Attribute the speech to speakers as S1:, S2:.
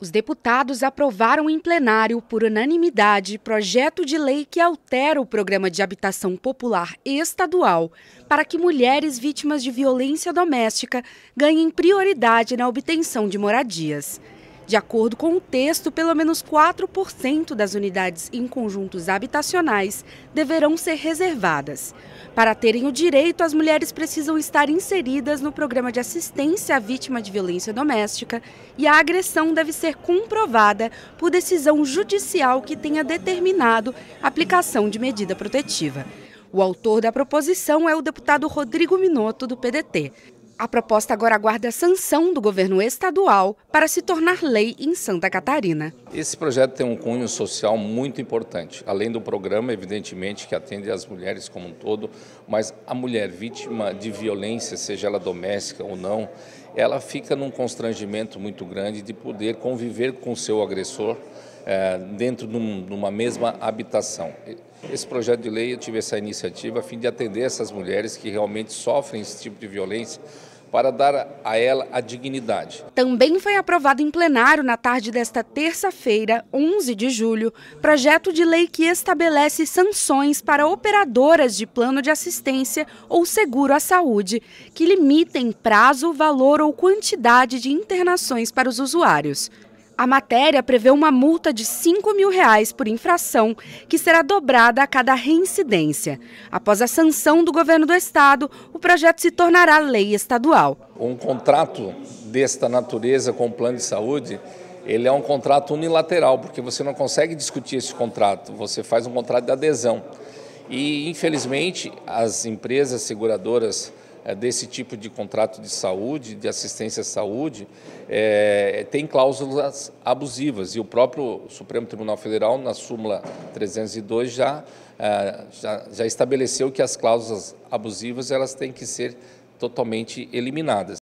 S1: Os deputados aprovaram em plenário, por unanimidade, projeto de lei que altera o Programa de Habitação Popular Estadual para que mulheres vítimas de violência doméstica ganhem prioridade na obtenção de moradias. De acordo com o texto, pelo menos 4% das unidades em conjuntos habitacionais deverão ser reservadas. Para terem o direito, as mulheres precisam estar inseridas no programa de assistência à vítima de violência doméstica e a agressão deve ser comprovada por decisão judicial que tenha determinado a aplicação de medida protetiva. O autor da proposição é o deputado Rodrigo Minotto, do PDT. A proposta agora aguarda sanção do governo estadual para se tornar lei em Santa Catarina.
S2: Esse projeto tem um cunho social muito importante, além do programa, evidentemente, que atende as mulheres como um todo, mas a mulher vítima de violência, seja ela doméstica ou não, ela fica num constrangimento muito grande de poder conviver com seu agressor é, dentro de uma mesma habitação. Esse projeto de lei, eu tive essa iniciativa a fim de atender essas mulheres que realmente sofrem esse tipo de violência para dar a ela a dignidade.
S1: Também foi aprovado em plenário na tarde desta terça-feira, 11 de julho, projeto de lei que estabelece sanções para operadoras de plano de assistência ou seguro à saúde, que limitem prazo, valor ou quantidade de internações para os usuários. A matéria prevê uma multa de 5 mil reais por infração, que será dobrada a cada reincidência. Após a sanção do governo do estado, o projeto se tornará lei estadual.
S2: Um contrato desta natureza com o plano de saúde, ele é um contrato unilateral, porque você não consegue discutir esse contrato, você faz um contrato de adesão. E, infelizmente, as empresas seguradoras é, desse tipo de contrato de saúde, de assistência à saúde, é, tem cláusulas abusivas. E o próprio Supremo Tribunal Federal, na súmula 302, já, é, já, já estabeleceu que as cláusulas abusivas elas têm que ser totalmente eliminadas.